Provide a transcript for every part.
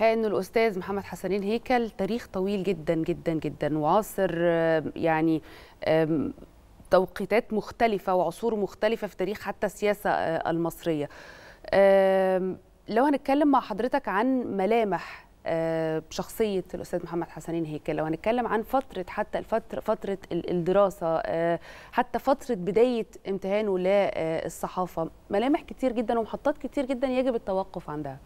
الحقيقه انه الاستاذ محمد حسنين هيكل تاريخ طويل جدا جدا جدا وعاصر يعني توقيتات مختلفه وعصور مختلفه في تاريخ حتى السياسه آه، المصريه لو هنتكلم مع حضرتك عن ملامح آه، شخصية الأستاذ محمد حسنين هيكل لو هنتكلم عن فترة حتى الفترة فترة الدراسة آه، حتى فترة بداية امتهانه للصحافة ملامح كتير جدا ومحطات كتير جدا يجب التوقف عندها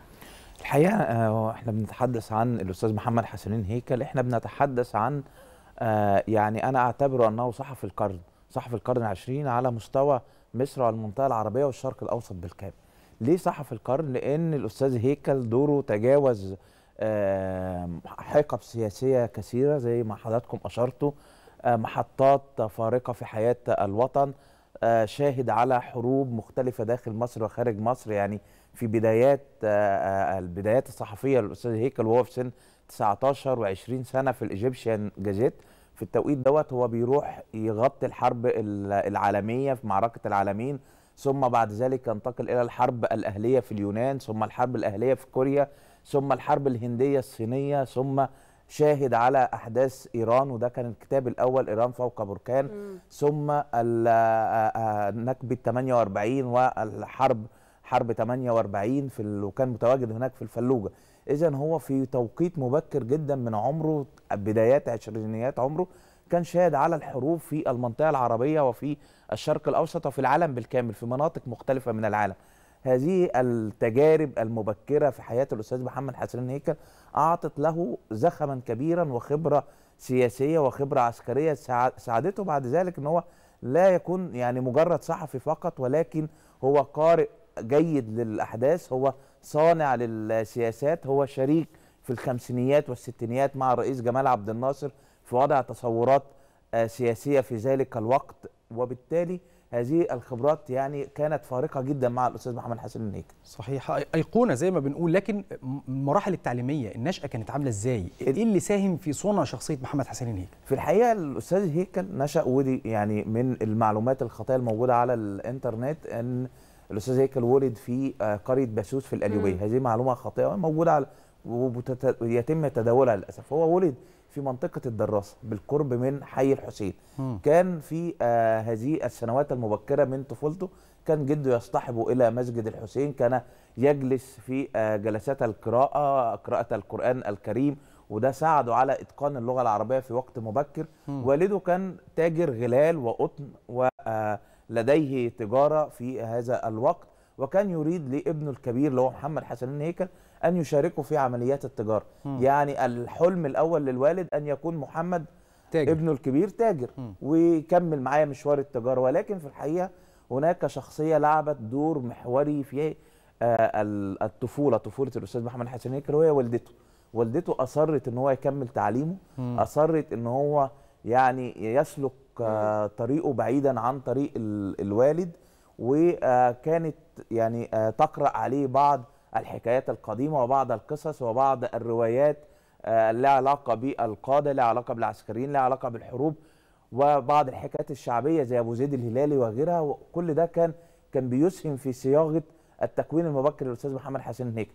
الحقيقه آه، احنا بنتحدث عن الاستاذ محمد حسنين هيكل احنا بنتحدث عن آه، يعني انا اعتبره انه صحفي القرن صحفي القرن العشرين على مستوى مصر والمنطقه العربيه والشرق الاوسط بالكامل ليه صحفي القرن لان الاستاذ هيكل دوره تجاوز آه، حقب سياسيه كثيره زي ما حضراتكم اشرتوا محطات فارقه في حياه الوطن آه، شاهد على حروب مختلفه داخل مصر وخارج مصر يعني في بدايات آه، آه، البدايات الصحفيه للاستاذ هيكل وهو في سن 19 و20 سنه في الايجيبشن جازيت في التوقيت دوت هو بيروح يغطي الحرب العالميه في معركه العالمين ثم بعد ذلك ينتقل الى الحرب الاهليه في اليونان ثم الحرب الاهليه في كوريا ثم الحرب الهنديه الصينيه ثم شاهد على احداث ايران وده كان الكتاب الاول ايران فوق بركان مم. ثم آه، آه، نكبه 48 والحرب حرب 48 في وكان متواجد هناك في الفلوجه اذا هو في توقيت مبكر جدا من عمره بدايات عشرينيات عمره كان شاهد على الحروب في المنطقه العربيه وفي الشرق الاوسط وفي العالم بالكامل في مناطق مختلفه من العالم هذه التجارب المبكره في حياه الاستاذ محمد حسنين هيكل اعطت له زخما كبيرا وخبره سياسيه وخبره عسكريه ساعدته بعد ذلك ان هو لا يكون يعني مجرد صحفي فقط ولكن هو قارئ جيد للاحداث هو صانع للسياسات هو شريك في الخمسينيات والستينيات مع الرئيس جمال عبد الناصر في وضع تصورات آه، سياسيه في ذلك الوقت وبالتالي هذه الخبرات يعني كانت فارقه جدا مع الاستاذ محمد حسن النيك صحيح ايقونه زي ما بنقول لكن المراحل التعليميه النشاه كانت عامله ازاي ايه اللي ساهم في صنع شخصيه محمد حسن النيك في الحقيقه الاستاذ هيكل نشا ودي يعني من المعلومات الخاطئه الموجوده على الانترنت ان الاستاذ هيكل ولد في آه، قريه باسوس في الاليوبيه هذه معلومه خاطئه موجوده على ويتم تداولها للاسف هو ولد في منطقه الدراسه بالقرب من حي الحسين م. كان في آه هذه السنوات المبكره من طفولته كان جده يصطحبه الى مسجد الحسين كان يجلس في آه جلسات القراءه قراءه القران الكريم وده ساعده على اتقان اللغه العربيه في وقت مبكر م. والده كان تاجر غلال وقطن ولديه آه، تجاره في هذا الوقت وكان يريد لابنه الكبير اللي هو محمد حسنين هيكل أن يشاركه في عمليات التجارة م. يعني الحلم الأول للوالد أن يكون محمد تاجر. ابنه الكبير تاجر م. ويكمل معايا مشوار التجارة ولكن في الحقيقة هناك شخصية لعبت دور محوري في آه، الطفولة طفولة الأستاذ محمد حسنين هيكل وهي والدته والدته أصرت أن هو يكمل تعليمه م. أصرت أن هو يعني يسلك آه، طريقه بعيدا عن طريق الوالد وكانت يعني آه، تقرأ عليه بعض الحكايات القديمة وبعض القصص وبعض الروايات آه، لها علاقة بالقادة لها علاقة بالعسكريين لها علاقة بالحروب وبعض الحكايات الشعبية زي أبو زيد الهلالي وغيرها وكل ده كان كان بيسهم في صياغة التكوين المبكر للأستاذ محمد حسين هيك